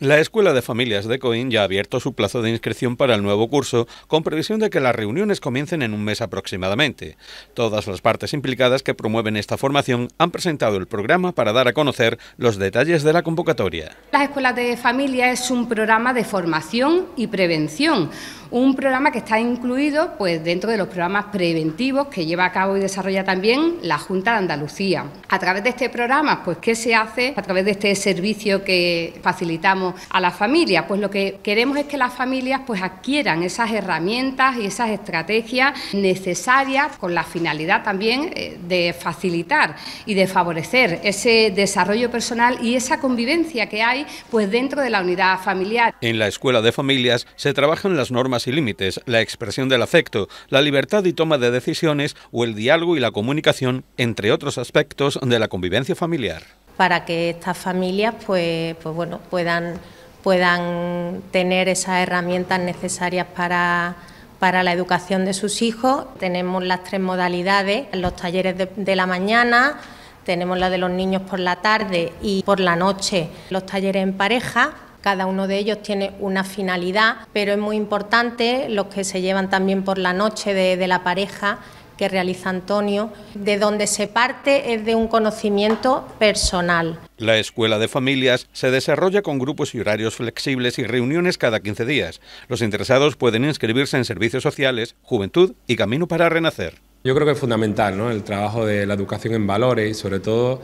La Escuela de Familias de Coín ya ha abierto su plazo de inscripción para el nuevo curso, con previsión de que las reuniones comiencen en un mes aproximadamente. Todas las partes implicadas que promueven esta formación han presentado el programa para dar a conocer los detalles de la convocatoria. La Escuela de Familias es un programa de formación y prevención un programa que está incluido pues, dentro de los programas preventivos que lleva a cabo y desarrolla también la Junta de Andalucía. A través de este programa, pues, ¿qué se hace a través de este servicio que facilitamos a las familias? Pues lo que queremos es que las familias pues, adquieran esas herramientas y esas estrategias necesarias con la finalidad también eh, de facilitar y de favorecer ese desarrollo personal y esa convivencia que hay pues, dentro de la unidad familiar. En la Escuela de Familias se trabajan las normas y límites, la expresión del afecto, la libertad y toma de decisiones o el diálogo y la comunicación, entre otros aspectos de la convivencia familiar. Para que estas familias pues, pues bueno, puedan, puedan tener esas herramientas necesarias para la educación de sus hijos. Tenemos las tres modalidades, los talleres de, de, la mañana, tenemos la de los niños por la tarde y por la noche los talleres en pareja. Cada uno de ellos tiene una finalidad, pero es muy importante los que se llevan también por la noche de, la pareja que realiza Antonio, de donde se parte es de un conocimiento personal. La escuela de familias se desarrolla con grupos y horarios flexibles y reuniones cada 15 días. Los interesados pueden inscribirse en servicios sociales, juventud y camino para renacer. Yo creo que es fundamental ¿no? el trabajo de la educación en valores y sobre todo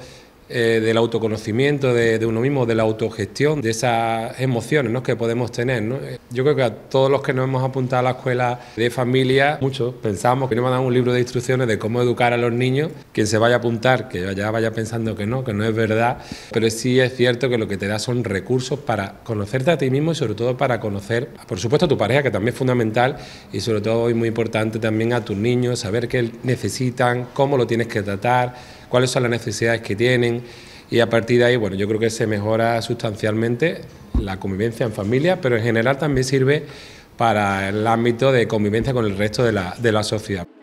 eh, del autoconocimiento de, uno mismo, de la autogestión, de esas emociones que podemos tener. Yo creo que a todos los que nos hemos apuntado a la escuela de familia, muchos pensamos que nos van a dar un libro de instrucciones de cómo educar a los niños, quien se vaya a apuntar, que ya vaya pensando que no, que no es verdad, pero sí es cierto que lo que te da son recursos para conocerte a ti mismo y sobre todo para conocer, por supuesto, a tu pareja, que también es fundamental, y sobre todo y muy importante también a tus niños, saber qué necesitan, cómo lo tienes que tratar cuáles son las necesidades que tienen y a partir de ahí, bueno, yo creo que se mejora sustancialmente la convivencia en familia, pero en general también sirve para el ámbito de convivencia con el resto de la, de la sociedad.